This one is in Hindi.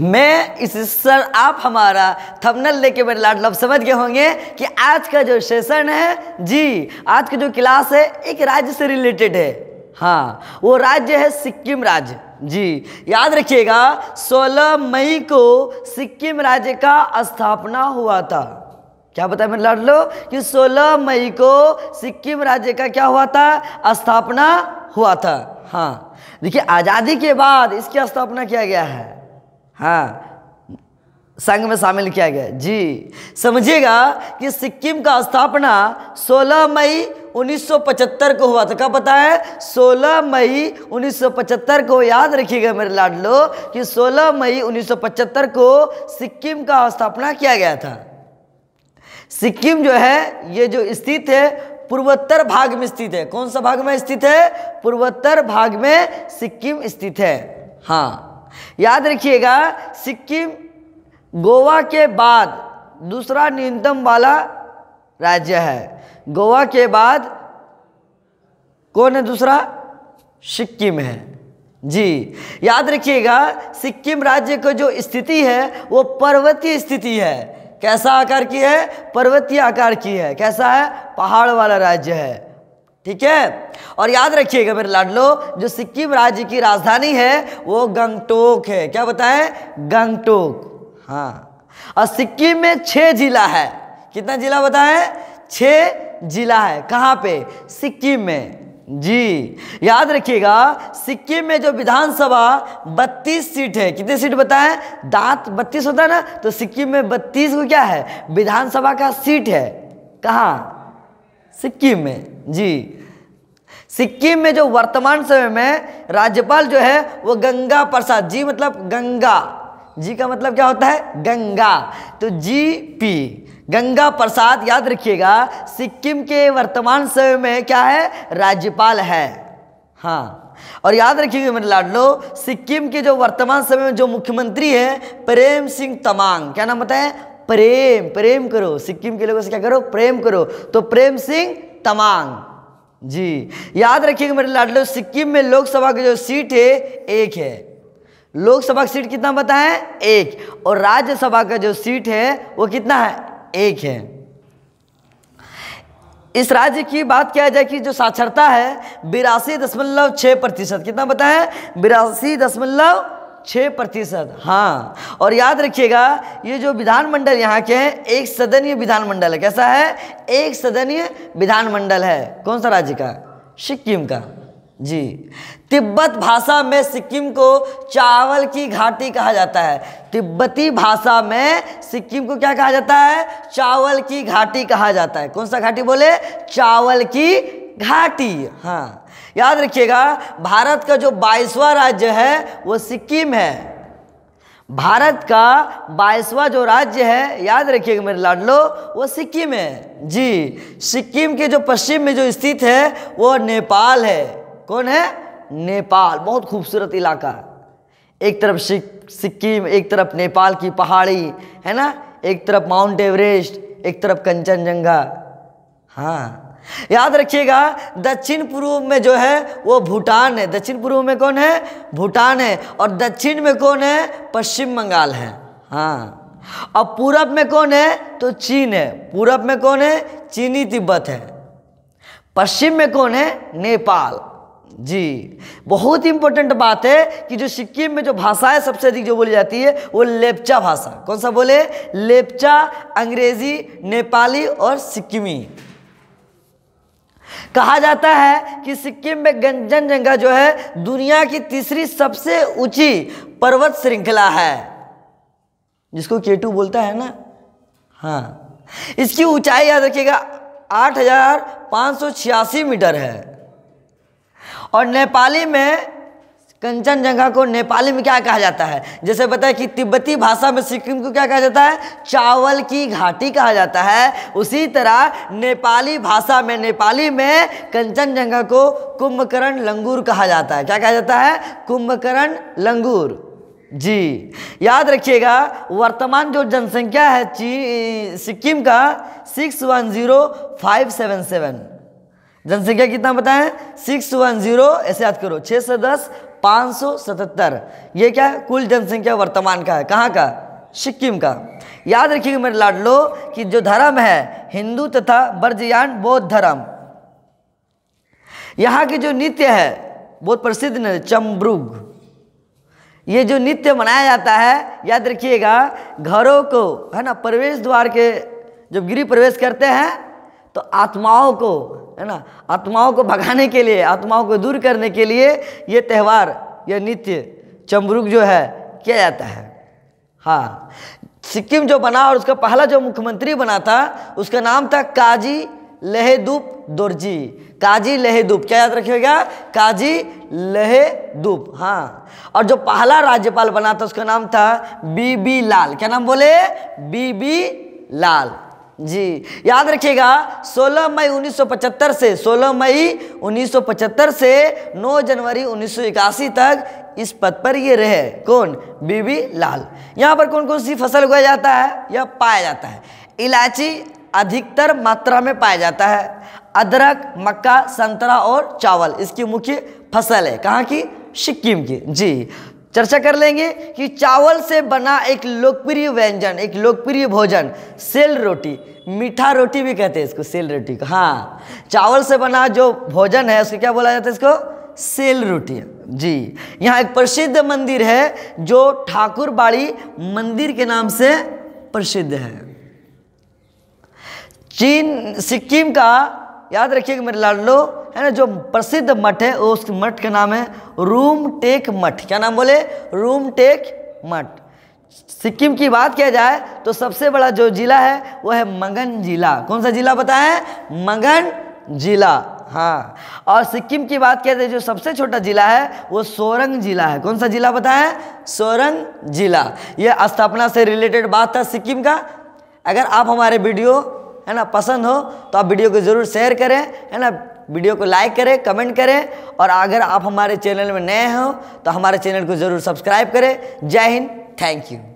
मैं इस सर आप हमारा थंबनेल लेके मेरे लाड लव समझ गए होंगे कि आज का जो सेशन है जी आज की जो क्लास है एक राज्य से रिलेटेड है हाँ वो राज्य है सिक्किम राज्य जी याद रखिएगा 16 मई को सिक्किम राज्य का स्थापना हुआ था क्या बताया मेरे लाड लो कि 16 मई को सिक्किम राज्य का क्या हुआ था स्थापना हुआ था हाँ देखिए आज़ादी के बाद इसकी स्थापना किया गया है हाँ संघ में शामिल किया गया जी समझिएगा कि सिक्किम का स्थापना 16 मई 1975 को हुआ था कब पता है 16 मई 1975 को याद रखिएगा मेरे लाडलो कि 16 मई 1975 को सिक्किम का स्थापना किया गया था सिक्किम जो है ये जो स्थित है पूर्वोत्तर भाग में स्थित है कौन सा भाग में स्थित है पूर्वोत्तर भाग में सिक्किम स्थित है हाँ याद रखिएगा सिक्किम गोवा के बाद दूसरा न्यूनतम वाला राज्य है गोवा के बाद कौन है दूसरा सिक्किम है जी याद रखिएगा सिक्किम राज्य का जो स्थिति है वो पर्वतीय स्थिति है कैसा आकार की है पर्वतीय आकार की है कैसा है पहाड़ वाला राज्य है ठीक है और याद रखिएगा मेरे लाडलो जो सिक्किम राज्य की राजधानी है वो गंगटोक है क्या बताएं गंगटोक हाँ और सिक्किम में छः जिला है कितना जिला बताएं छः जिला है कहाँ पे सिक्किम में जी याद रखिएगा सिक्किम में जो विधानसभा 32 सीट है कितने सीट बताएं दांत 32 होता है ना तो सिक्किम में 32 को क्या है विधानसभा का सीट है कहाँ सिक्किम में जी सिक्किम में जो वर्तमान समय में राज्यपाल जो है वो गंगा प्रसाद जी मतलब गंगा जी का मतलब क्या होता है गंगा तो जी पी गंगा प्रसाद याद रखिएगा सिक्किम के वर्तमान समय में क्या है राज्यपाल है हाँ और याद रखिएगा मेरे लाडलो सिक्किम के जो वर्तमान समय में जो मुख्यमंत्री है प्रेम सिंह तमांग क्या नाम बताए प्रेम प्रेम करो सिक्किम के लोगों से क्या करो प्रेम करो तो प्रेम सिंह तमांग जी याद रखिएगा मेरे लाडलो सिक्किम में लोकसभा की जो सीट है एक है लोकसभा की सीट कितना बताएं एक और राज्यसभा का जो सीट है वो कितना है एक है इस राज्य की बात किया जाए कि जो साक्षरता है बिरासी दशमलव छः प्रतिशत कितना बताएं बिरासी दशमलव छः प्रतिशत हाँ और याद रखिएगा ये जो विधानमंडल यहाँ के हैं एक सदनीय विधानमंडल है कैसा है एक सदनीय विधानमंडल है कौन सा राज्य का सिक्किम का जी तिब्बत भाषा में सिक्किम को चावल की घाटी कहा जाता है तिब्बती भाषा में सिक्किम को क्या कहा जाता है चावल की घाटी कहा जाता है कौन सा घाटी बोले चावल की घाटी हाँ याद रखिएगा भारत का जो बाईसवा राज्य है वो सिक्किम है भारत का बाईसवा जो राज्य है याद रखिएगा मेरे लाडलो वो सिक्किम है जी सिक्किम के जो पश्चिम में जो स्थित है वो नेपाल है कौन है नेपाल बहुत खूबसूरत इलाका एक तरफ सिक्किम एक तरफ नेपाल की पहाड़ी है ना एक तरफ माउंट एवरेस्ट एक तरफ कंचनजंगा हाँ याद रखिएगा दक्षिण पूर्व में जो है वो भूटान है दक्षिण पूर्व में कौन है भूटान है और दक्षिण में कौन है पश्चिम बंगाल है हाँ और पूरब में कौन है तो चीन है पूरब में कौन है चीनी तिब्बत है पश्चिम में कौन है नेपाल जी बहुत इंपॉर्टेंट बात है कि जो सिक्किम में जो भाषा है सबसे अधिक जो बोली जाती है वो लेपचा भाषा कौन सा बोले लेपचा अंग्रेजी नेपाली और सिक्किमी कहा जाता है कि सिक्किम में गंजनजंगा जो है दुनिया की तीसरी सबसे ऊंची पर्वत श्रृंखला है जिसको केटू बोलता है ना हाँ इसकी ऊंचाई याद रखिएगा आठ हजार सौ छियासी मीटर है और नेपाली में कंचनजंगा को नेपाली में क्या कहा जाता है जैसे बताया कि तिब्बती भाषा में सिक्किम को क्या कहा जाता है चावल की घाटी कहा जाता है उसी तरह नेपाली भाषा में नेपाली में कंचनजंगा को कुंभकर्ण लंगूर कहा जाता है क्या कहा जाता है कुंभकर्ण लंगूर जी याद रखिएगा वर्तमान जो जनसंख्या है ची सिक्किम का six one zero five seven seven जनसंख्या कितना बताएं सिक्स वन जीरो ऐसे याद करो छः सौ दस 577 ये क्या है कुल जनसंख्या वर्तमान का है कहाँ का सिक्किम का याद रखिएगा मेरे लाडलो कि जो धर्म है हिंदू तथा बर्जयान बौद्ध धर्म यहाँ के जो नृत्य है बहुत प्रसिद्ध न चमब्रुग ये जो नृत्य मनाया जाता है याद रखिएगा घरों को है ना प्रवेश द्वार के जब गिरी प्रवेश करते हैं तो आत्माओं को है ना आत्माओं को भगाने के लिए आत्माओं को दूर करने के लिए ये त्यौहार यह नित्य चमरुक जो है किया जाता है हाँ सिक्किम जो बना और उसका पहला जो मुख्यमंत्री बना था उसका नाम था काजी लहेदूप दोर्जी काजी लहेदूप क्या याद रखिएगा काजी लहेदूप हाँ और जो पहला राज्यपाल बना था उसका नाम था बीबी लाल क्या नाम बोले बीबी लाल जी याद रखिएगा 16 मई 1975 से 16 मई 1975 से 9 जनवरी 1981 तक इस पद पर ये रहे कौन बीबी लाल यहाँ पर कौन कौन सी फसल उगाया जाता है या पाया जाता है इलायची अधिकतर मात्रा में पाया जाता है अदरक मक्का संतरा और चावल इसकी मुख्य फसल है कहाँ की सिक्किम की जी चर्चा कर लेंगे कि चावल से बना एक लोकप्रिय व्यंजन एक लोकप्रिय भोजन सेल रोटी मीठा रोटी भी कहते हैं इसको सेल रोटी को हाँ चावल से बना जो भोजन है उसको क्या बोला जाता है इसको सेल रोटी जी यहाँ एक प्रसिद्ध मंदिर है जो ठाकुर बाड़ी मंदिर के नाम से प्रसिद्ध है चीन सिक्किम का याद रखिएगा मेरे लाडलो है ना जो प्रसिद्ध मठ है उस मठ का नाम है रूम टेक मठ क्या नाम बोले रूम टेक मठ सिक्किम की बात किया जाए तो सबसे बड़ा जो जिला है वो है मगन जिला कौन सा जिला बताएं मगन जिला हाँ और सिक्किम की बात किया जाए जो सबसे छोटा जिला है वो सोरंग जिला है कौन सा जिला बताएं सोरंग जिला यह स्थापना से रिलेटेड बात था सिक्किम का अगर आप हमारे वीडियो है ना पसंद हो तो आप वीडियो को ज़रूर शेयर करें है ना वीडियो को लाइक करें कमेंट करें और अगर आप हमारे चैनल में नए हो तो हमारे चैनल को ज़रूर सब्सक्राइब करें जय हिंद थैंक यू